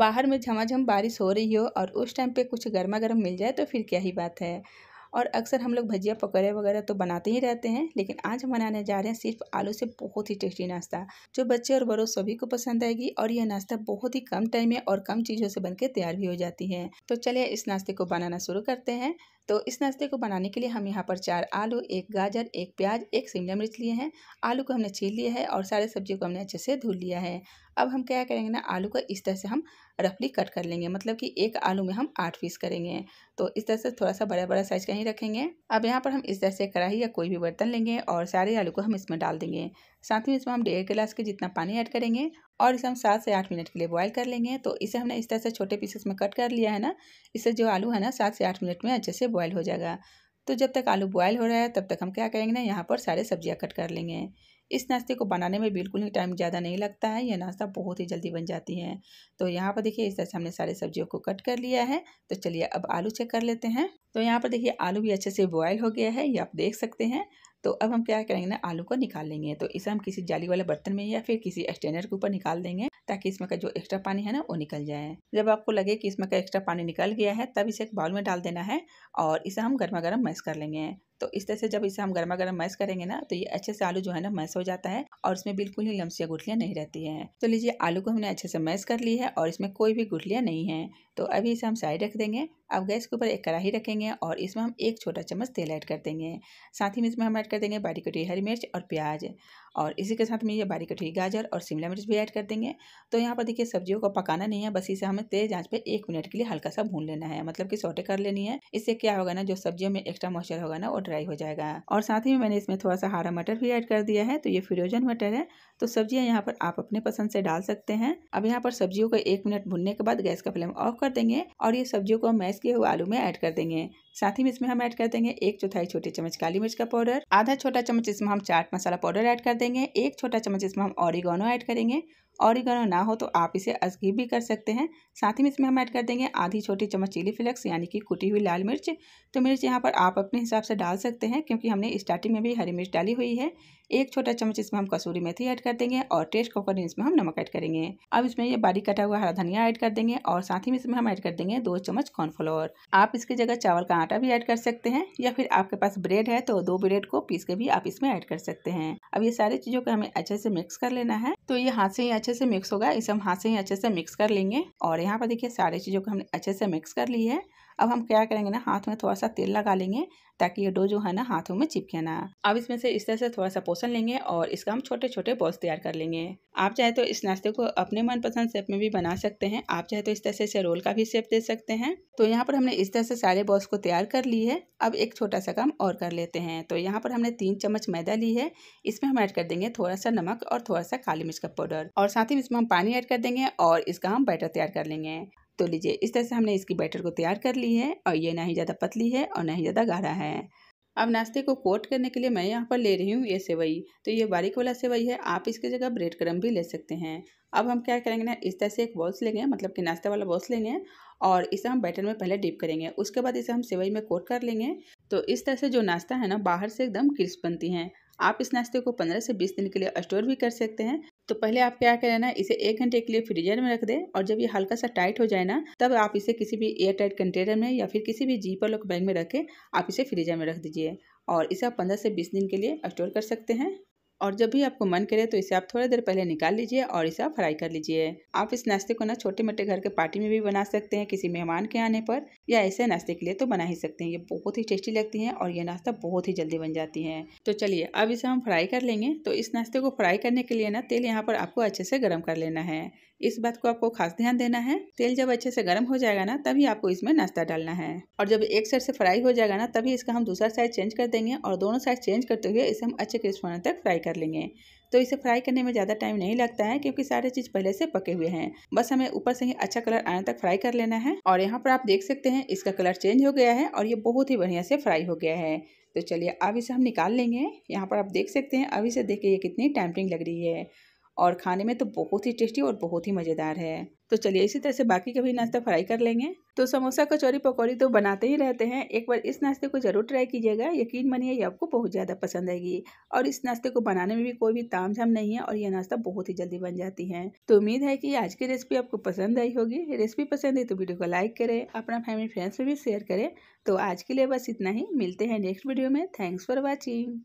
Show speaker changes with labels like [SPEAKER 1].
[SPEAKER 1] बाहर में झमाझम बारिश हो रही हो और उस टाइम पे कुछ गर्मा गर्म मिल जाए तो फिर क्या ही बात है और अक्सर हम लोग भजिया पकौड़े वगैरह तो बनाते ही रहते हैं लेकिन आज हम बनाने जा रहे हैं सिर्फ आलू से बहुत ही टेस्टी नाश्ता जो बच्चे और बड़ों सभी को पसंद आएगी और यह नाश्ता बहुत ही कम टाइम में और कम चीज़ों से बनके तैयार भी हो जाती है तो चलिए इस नाश्ते को बनाना शुरू करते हैं तो इस नाश्ते को बनाने के लिए हम यहाँ पर चार आलू एक गाजर एक प्याज एक शिमला मिर्च लिए हैं आलू को हमने छील लिया है और सारे सब्जी को हमने अच्छे से धुल लिया है अब हम क्या करेंगे ना आलू का इस तरह से हम रफली कट कर लेंगे मतलब कि एक आलू में हम आठ पीस करेंगे तो इस तरह से थोड़ा सा बड़ा बड़ा साइज का ही रखेंगे अब यहाँ पर हम इस तरह से कढ़ाई या कोई भी बर्तन लेंगे और सारे आलू को हम इसमें डाल देंगे साथ में इसमें हम डेढ़ गिलास के जितना पानी ऐड करेंगे और इसे हम सात से आठ मिनट के लिए बॉयल कर लेंगे तो इसे हमने इस तरह से छोटे पीसेस में कट कर लिया है ना इससे जो आलू है ना सात से आठ मिनट में अच्छे से बॉयल हो जाएगा तो जब तक आलू बॉयल हो रहा है तब तक हम क्या करेंगे ना यहाँ पर सारे सब्जियाँ कट कर लेंगे इस नाश्ते को बनाने में बिल्कुल ही टाइम ज़्यादा नहीं लगता है यह नाश्ता बहुत ही जल्दी बन जाती है तो यहाँ पर देखिए इस तरह से हमने सारी सब्जियों को कट कर लिया है तो चलिए अब आलू चेक कर लेते हैं तो यहाँ पर देखिए आलू भी अच्छे से बॉयल हो गया है ये आप देख सकते हैं तो अब हम क्या करेंगे ना आलू को निकाल लेंगे तो इसे हम किसी जाली वाले बर्तन में या फिर किसी स्टैंडर के ऊपर निकाल देंगे ताकि इसमें का जो एक्स्ट्रा पानी है ना वो निकल जाए जब आपको लगे कि इसमें का एक्स्ट्रा पानी निकल गया है तब इसे एक बाउल में डाल देना है और इसे हम गर्मा गर्म मैस कर लेंगे तो इस तरह से जब इसे हम गर्मा गर्म मैस करेंगे ना तो ये अच्छे से आलू जो है ना मैस हो जाता है और इसमें बिल्कुल ही लम्सियाँ गुठलियाँ नहीं रहती है तो लीजिए आलू को हमने अच्छे से मैस कर ली है और इसमें कोई भी गुठलियाँ नहीं है तो अभी इसे हम साइड रख देंगे अब गैस के ऊपर एक कढ़ाई रखेंगे और इसमें हम एक छोटा चम्मच तेल ऐड कर देंगे साथ ही में इसमें हम ऐड कर देंगे बारीक कटी हरी मिर्च और प्याज और इसी के साथ में ये बारीक कटी गाजर और शिमला मिर्च भी ऐड कर देंगे तो यहाँ पर देखिए सब्जियों को पकाना नहीं है बस इसे हमें तेज आँच पे एक मिनट के लिए हल्का सा भून लेना है मतलब कि सोटे कर लेनी है इससे क्या होगा ना जो सब्जियों में एक्स्ट्रा मॉइस्चर होगा ना वो ड्राई हो जाएगा और साथ ही मैंने इसमें थोड़ा सा हरा मटर भी ऐड कर दिया है तो ये फ्रोजन मटर है तो सब्जियाँ यहाँ पर आप अपने पसंद से डाल सकते हैं अब यहाँ पर सब्जियों को एक मिनट भूनने के बाद गैस का फ्लेम ऑफ कर देंगे और ये सब्जियों को मैश इसके आलू में ऐड कर देंगे साथ ही में इसमें हम ऐड कर देंगे एक चौथाई छोटे चम्मच काली मिर्च का पाउडर आधा छोटा चम्मच इसमें हम चाट मसाला पाउडर ऐड कर देंगे एक छोटा चम्मच इसमें हम ऑरिगोनो ऐड करेंगे ऑरिगोनो ना हो तो आप इसे अजगी भी कर सकते हैं साथ ही में इसमें हम ऐड कर देंगे आधी छोटी चम्मच चिली फ्लेक्स यानी कि कुटी हुई लाल मिर्च तो मिर्च यहाँ पर आप अपने हिसाब से डाल सकते हैं क्योंकि हमने स्टार्टिंग में भी हरी मिर्च डाली हुई है एक छोटा चम्मच इसमें हम कसूरी मेथी ऐड कर देंगे और टेस्ट अकॉर्डिंग इसमें हम नमक ऐड करेंगे अब इसमें ये बारीक कटा हुआ हरा धनिया ऐड कर देंगे और साथ ही में इसमें हम ऐड कर देंगे दो चम्मच कॉर्नफ्लोर आप इसकी जगह चावल का आटा भी ऐड कर सकते हैं या फिर आपके पास ब्रेड है तो दो ब्रेड को पीस के भी आप इसमें ऐड कर सकते हैं अब ये सारी चीज़ों को हमें अच्छे से मिक्स कर लेना है तो ये हाथ से ही अच्छे से मिक्स होगा इसे हम हाथ से ही अच्छे से मिक्स कर लेंगे और यहाँ पर देखिए सारी चीज़ों को हमने अच्छे से मिक्स कर ली है अब हम क्या करेंगे ना हाथ में थोड़ा सा तेल लगा लेंगे ताकि ये डो जो है ना हाथों में चिपके ना अब इसमें से इस तरह से थोड़ा सा पोषण लेंगे और इसका हम छोटे छोटे बॉल्स तैयार कर लेंगे आप चाहे तो इस नाश्ते को अपने मनपसंद शेप में भी बना सकते हैं आप चाहे तो इस तरह से इसे रोल का भी शेप दे सकते हैं तो यहाँ पर हमने इस तरह से सारे बॉल्स को तैयार कर ली है अब एक छोटा सा काम और कर लेते हैं तो यहाँ पर हमने तीन चम्मच मैदा ली है इसमें हम ऐड कर देंगे थोड़ा सा नमक और थोड़ा सा काली मिर्च का पाउडर और साथ ही इसमें हम पानी ऐड कर देंगे और इसका हम बैटर तैयार कर लेंगे तो लीजिए इस तरह से हमने इसकी बैटर को तैयार कर ली है और ये ना ही ज़्यादा पतली है और ना ही ज़्यादा गाढ़ा है अब नाश्ते को कोट करने के लिए मैं यहाँ पर ले रही हूँ ये सेवई तो ये बारीक वाला सेवई है आप इसकी जगह ब्रेड क्रम भी ले सकते हैं अब हम क्या करेंगे ना इस तरह से एक बॉल्स लेंगे मतलब कि नाश्ते वाला बॉल्स लेंगे और इसे हम बैटर में पहले डिप करेंगे उसके बाद इसे हम सेवई में कोट कर लेंगे तो इस तरह से जो नाश्ता है ना बाहर से एकदम क्रिस्प बनती हैं आप इस नाश्ते को पंद्रह से बीस दिन के लिए स्टोर भी कर सकते हैं तो पहले आप क्या करें ना इसे एक घंटे के लिए फ्रीजर में रख दें और जब ये हल्का सा टाइट हो जाए ना तब आप इसे किसी भी एयर टाइट कंटेनर में या फिर किसी भी जीपर लॉक बैग में रखें आप इसे फ्रीजर में रख दीजिए और इसे आप पंद्रह से बीस दिन के लिए स्टोर कर सकते हैं और जब भी आपको मन करे तो इसे आप थोड़ी देर पहले निकाल लीजिए और इसे आप फ्राई कर लीजिए आप इस नाश्ते को ना छोटे मोटे घर के पार्टी में भी बना सकते हैं किसी मेहमान के आने पर या ऐसे नाश्ते के लिए तो बना ही सकते हैं ये बहुत ही टेस्टी लगती है और ये नाश्ता बहुत ही जल्दी बन जाती है तो चलिए अब इसे हम फ्राई कर लेंगे तो इस नाश्ते को फ्राई करने के लिए ना तेल यहाँ पर आपको अच्छे से गर्म कर लेना है इस बात को आपको खास ध्यान देना है तेल जब अच्छे से गर्म हो जाएगा ना तभी आपको इसमें नाश्ता डालना है और जब एक साइड से फ्राई हो जाएगा ना तभी इसका हम दूसरा साइड चेंज कर देंगे और दोनों साइड चेंज करते हुए इसे हम अच्छे क्रिस्प होने तक फ्राई कर लेंगे तो इसे फ्राई करने में ज़्यादा टाइम नहीं लगता है क्योंकि सारे चीज़ पहले से पके हुए हैं बस हमें ऊपर से ही अच्छा कलर आने तक फ्राई कर लेना है और यहाँ पर आप देख सकते हैं इसका कलर चेंज हो गया है और ये बहुत ही बढ़िया से फ्राई हो गया है तो चलिए अब इसे हम निकाल लेंगे यहाँ पर आप देख सकते हैं अभी से देखिए ये कितनी टैम्परिंग लग रही है और खाने में तो बहुत ही टेस्टी और बहुत ही मज़ेदार है तो चलिए इसी तरह से बाकी का भी नाश्ता फ्राई कर लेंगे तो समोसा कचौरी पकौड़ी तो बनाते ही रहते हैं एक बार इस नाश्ते को ज़रूर ट्राई कीजिएगा यकीन मानिए ये आपको बहुत ज़्यादा पसंद आएगी और इस नाश्ते को बनाने में भी कोई भी ताम झाम नहीं है और यह नाश्ता बहुत ही जल्दी बन जाती है तो उम्मीद है कि आज की रेसिपी आपको पसंद आई होगी रेसिपी पसंद है तो वीडियो को लाइक करें अपना फैमिली फ्रेंड्स में भी शेयर करें तो आज के लिए बस इतना ही मिलते हैं नेक्स्ट वीडियो में थैंक्स फॉर वॉचिंग